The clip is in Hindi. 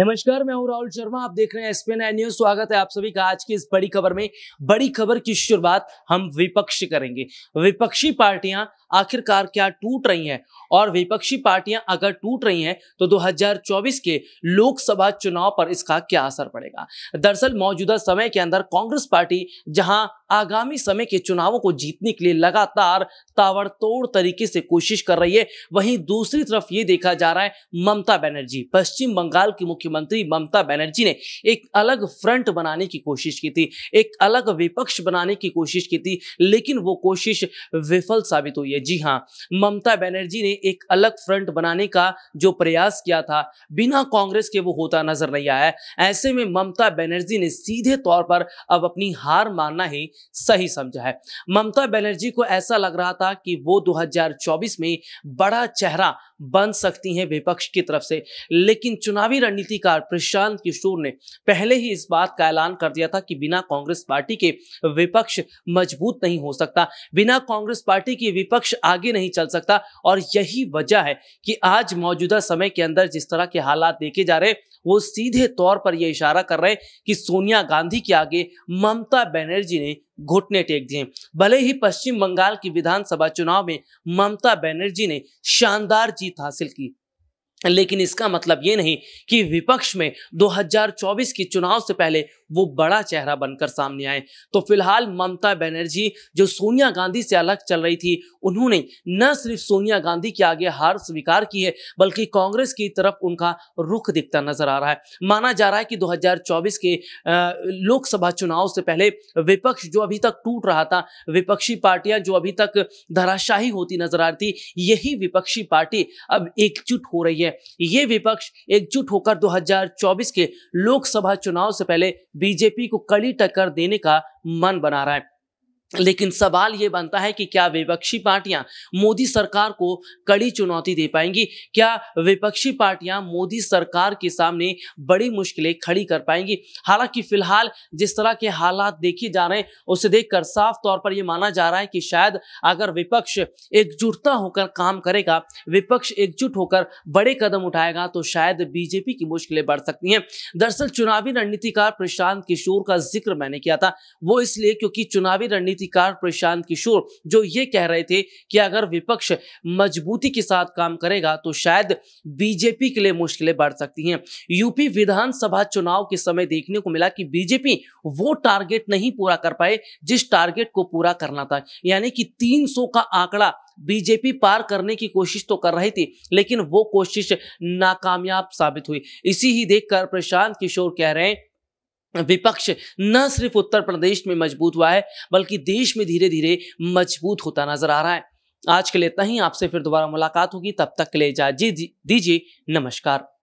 नमस्कार मैं हूं राहुल शर्मा आप देख रहे हैं एसपीएन न्यूज स्वागत है आप सभी का आज की इस बड़ी खबर में बड़ी खबर की शुरुआत हम विपक्ष करेंगे विपक्षी पार्टियां आखिरकार क्या टूट रही हैं और विपक्षी पार्टियां अगर टूट रही हैं तो 2024 के लोकसभा चुनाव पर इसका क्या असर पड़ेगा दरअसल मौजूदा समय के अंदर कांग्रेस पार्टी जहां आगामी समय के चुनावों को जीतने के लिए लगातार ताबड़तोड़ तरीके से कोशिश कर रही है वहीं दूसरी तरफ ये देखा जा रहा है ममता बनर्जी पश्चिम बंगाल की मुख्य मुख्यमंत्री ममता बनर्जी ने एक अलग फ्रंट बनाने की कोशिश की थी एक अलग विपक्ष बनाने की कोशिश की थी लेकिन वो कोशिश विफल साबित हुई है जी हाँ ममता बनर्जी ने एक अलग फ्रंट बनाने का जो प्रयास किया था बिना कांग्रेस के वो होता नजर नहीं आया ऐसे में ममता बनर्जी ने सीधे तौर पर अब अपनी हार मानना ही सही समझा है ममता बनर्जी को ऐसा लग रहा था कि वो 2024 में बड़ा चेहरा बन सकती हैं विपक्ष की तरफ से लेकिन चुनावी रणनीति गीतकार प्रशांत किशोर ने पहले ही इस बात का ऐलान कर दिया था कि बिना कांग्रेस पार्टी के विपक्ष मजबूत नहीं हो सकता बिना कांग्रेस पार्टी के विपक्ष आगे नहीं चल सकता और यही वजह है कि आज मौजूदा समय के अंदर जिस तरह के हालात देखे जा रहे वो सीधे तौर पर यह इशारा कर रहे कि सोनिया गांधी के आगे ममता बनर्जी ने घुटने टेक दिए भले ही पश्चिम बंगाल की विधानसभा चुनाव में ममता बनर्जी ने शानदार जीत हासिल की लेकिन इसका मतलब ये नहीं कि विपक्ष में 2024 की चुनाव से पहले वो बड़ा चेहरा बनकर सामने आए तो फिलहाल ममता बनर्जी जो सोनिया गांधी से अलग चल रही थी उन्होंने न सिर्फ सोनिया गांधी के आगे हार स्वीकार की है बल्कि कांग्रेस की तरफ उनका रुख दिखता नजर आ रहा है माना जा रहा है कि 2024 के लोकसभा चुनाव से पहले विपक्ष जो अभी तक टूट रहा था विपक्षी पार्टियां जो अभी तक धराशाही होती नजर आ रही थी यही विपक्षी पार्टी अब एकजुट हो रही है है ये विपक्ष एकजुट होकर 2024 के लोकसभा चुनाव से पहले बीजेपी को कड़ी टक्कर देने का मन बना रहा है लेकिन सवाल ये बनता है कि क्या विपक्षी पार्टियां मोदी सरकार को कड़ी चुनौती दे पाएंगी क्या विपक्षी पार्टियां मोदी सरकार के सामने बड़ी मुश्किलें खड़ी कर पाएंगी हालांकि फिलहाल जिस तरह के हालात देखे जा रहे हैं उसे देखकर साफ तौर पर यह माना जा रहा है कि शायद अगर विपक्ष एकजुटता होकर काम करेगा विपक्ष एकजुट होकर बड़े कदम उठाएगा तो शायद बीजेपी की मुश्किलें बढ़ सकती हैं दरअसल चुनावी रणनीतिकार प्रशांत किशोर का जिक्र मैंने किया था वो इसलिए क्योंकि चुनावी रणनीति गीतिकार प्रशांत किशोर जो ये कह रहे थे कि अगर विपक्ष मजबूती के साथ काम करेगा तो शायद बीजेपी के लिए मुश्किलें बढ़ सकती हैं यूपी विधानसभा चुनाव के समय देखने को मिला कि बीजेपी वो टारगेट नहीं पूरा कर पाए जिस टारगेट को पूरा करना था यानी कि 300 का आंकड़ा बीजेपी पार करने की कोशिश तो कर रही थी लेकिन वो कोशिश नाकामयाब साबित हुई इसी ही देखकर प्रशांत किशोर कह रहे हैं विपक्ष न सिर्फ उत्तर प्रदेश में मजबूत हुआ है बल्कि देश में धीरे धीरे मजबूत होता नजर आ रहा है आज के लिए इतना ही आपसे फिर दोबारा मुलाकात होगी तब तक के लिए इजाजी दीजिए नमस्कार